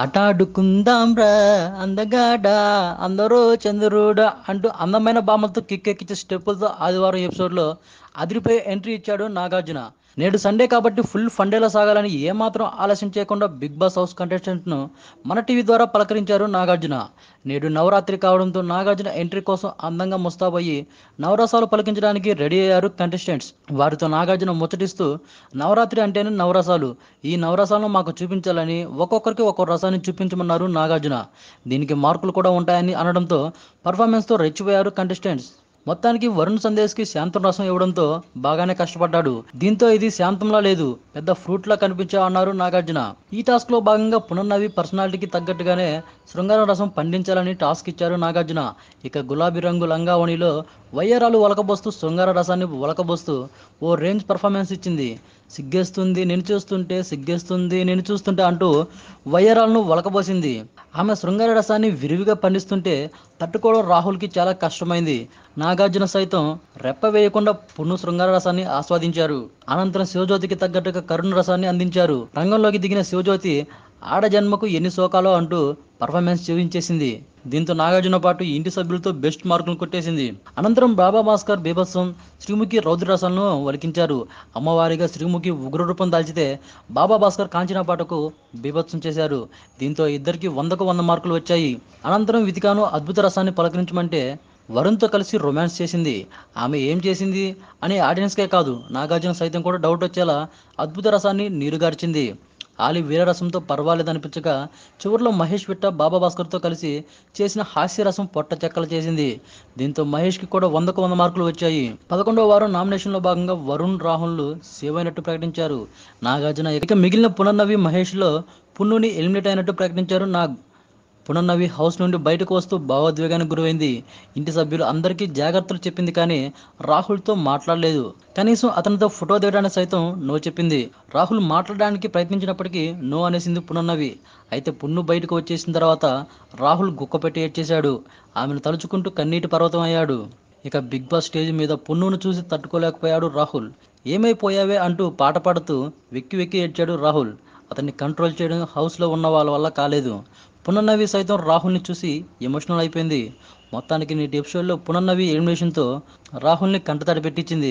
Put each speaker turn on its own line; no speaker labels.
రా అందగాడా అందరూ చంద్రుడా అంటూ అందమైన బామలతో కిక్కెక్కిచ్చే స్టెప్పులతో ఆదివారం ఎపిసోడ్లో అదిరిపై ఎంట్రీ ఇచ్చాడు నాగార్జున నేడు సండే కాబట్టి ఫుల్ ఫండేలో సాగాలని ఏమాత్రం ఆలస్యం చేయకుండా బిగ్ బాస్ హౌస్ కంటెస్టెంట్ను మన టీవీ ద్వారా పలకరించారు నాగార్జున నేడు నవరాత్రి కావడంతో నాగార్జున ఎంట్రీ కోసం అందంగా ముస్తాబయ్యి నవరసాలు పలికించడానికి రెడీ అయ్యారు కంటెస్టెంట్స్ వారితో నాగార్జున ముచ్చటిస్తూ నవరాత్రి అంటేనే నవరసాలు ఈ నవరసాలను మాకు చూపించాలని ఒక్కొక్కరికి ఒక్కొక్క రసాన్ని చూపించమన్నారు నాగార్జున దీనికి మార్కులు కూడా ఉంటాయని అనడంతో పర్ఫార్మెన్స్తో రెచ్చిపోయారు కంటెస్టెంట్స్ మొత్తానికి వరుణ్ సందేశ్కి శాంతం రసం ఇవ్వడంతో బాగానే కష్టపడ్డాడు దీంతో ఇది శాంతంలా లేదు పెద్ద ఫ్రూట్లా కనిపించా అన్నారు నాగార్జున ఈ టాస్క్లో భాగంగా పునర్నవి పర్సనాలిటీకి తగ్గట్టుగానే శృంగార రసం పండించాలని టాస్క్ ఇచ్చారు నాగార్జున ఇక గులాబీ రంగు లంగావణిలో వయ్యారాలు వలకబోస్తూ శృంగార రసాన్ని వలకబోస్తూ ఓ రేంజ్ పర్ఫార్మెన్స్ ఇచ్చింది సిగ్గేస్తుంది నేను చూస్తుంటే సిగ్గేస్తుంది నేను చూస్తుంటే అంటూ వయ్యారాలను వలకబోసింది ఆమె శృంగార రసాన్ని విరివిగా పండిస్తుంటే తట్టుకోవడం రాహుల్కి చాలా కష్టమైంది నాగార్జున సైతం రెప్ప వేయకుండా పున్ను శృంగార రసాన్ని ఆస్వాదించారు అనంతరం శివజ్యోతికి తగ్గట్టుగా కరుణ రసాన్ని అందించారు రంగంలోకి దిగిన శివజ్యోతి ఆడజన్మకు ఎన్ని శోకాలో అంటూ పర్ఫార్మెన్స్ చూపించేసింది దీంతో నాగార్జున పాటు ఇంటి సభ్యులతో బెస్ట్ మార్కులు కొట్టేసింది అనంతరం బాబా భాస్కర్ బీభత్సం శ్రీముఖి రౌద్రరసాలను వలికించారు అమ్మవారిగా శ్రీముఖి ఉగ్రరూపం దాల్చితే బాబా భాస్కర్ కాంచిన పాటకు బీభత్సం చేశారు దీంతో ఇద్దరికి వందకు వంద మార్కులు వచ్చాయి అనంతరం విధికాను అద్భుత రసాన్ని పలకరించమంటే వరుణ్తో కలిసి రొమాన్స్ చేసింది ఆమె ఏం చేసింది అని ఆడియన్స్కే కాదు నాగార్జున సైతం కూడా డౌట్ వచ్చేలా అద్భుత రసాన్ని నీరుగార్చింది ఆలి వీరరసంతో పర్వాలేదనిపించగా చివరిలో మహేష్ విట్ట బాబా భాస్కర్తో కలిసి చేసిన హాస్యరసం పొట్ట చెక్కలు చేసింది దీంతో మహేష్కి కూడా వందకు వంద మార్కులు వచ్చాయి పదకొండవ వారం నామినేషన్లో భాగంగా వరుణ్ రాహుల్ సేవ్ అయినట్టు ప్రకటించారు నాగార్జున ఇక మిగిలిన పునర్నవి మహేష్లో పున్నుని ఎలిమినేట్ అయినట్టు ప్రకటించారు నాగ్ పునర్నవి హౌస్ నుండి బయటకు వస్తూ భావోద్వేగానికి గురైంది ఇంటి సభ్యులు అందరికీ జాగ్రత్తలు చెప్పింది కానీ రాహుల్తో మాట్లాడలేదు కనీసం అతనితో ఫోటో దిగడానికి సైతం నో చెప్పింది రాహుల్ మాట్లాడడానికి ప్రయత్నించినప్పటికీ నో అనేసింది పునర్నవి అయితే పున్ను బయటకు వచ్చేసిన తర్వాత రాహుల్ గుక్కపెట్టి ఏడ్చేశాడు ఆమెను తలుచుకుంటూ కన్నీటి పర్వతం అయ్యాడు ఇక బిగ్ బాస్ స్టేజ్ మీద పున్నును చూసి తట్టుకోలేకపోయాడు రాహుల్ ఏమైపోయావే అంటూ పాట పాడుతూ వెక్కి వెక్కి ఏడ్చాడు రాహుల్ అతన్ని కంట్రోల్ చేయడం హౌస్లో ఉన్న వాళ్ళ వల్ల కాలేదు పునర్నవి సైతం రాహుల్ని చూసి ఎమోషనల్ అయిపోయింది మొత్తానికి నేటి ఎపిసోడ్లో పునర్నవి ఎలిమినేషన్తో రాహుల్ని కంటతడి పెట్టించింది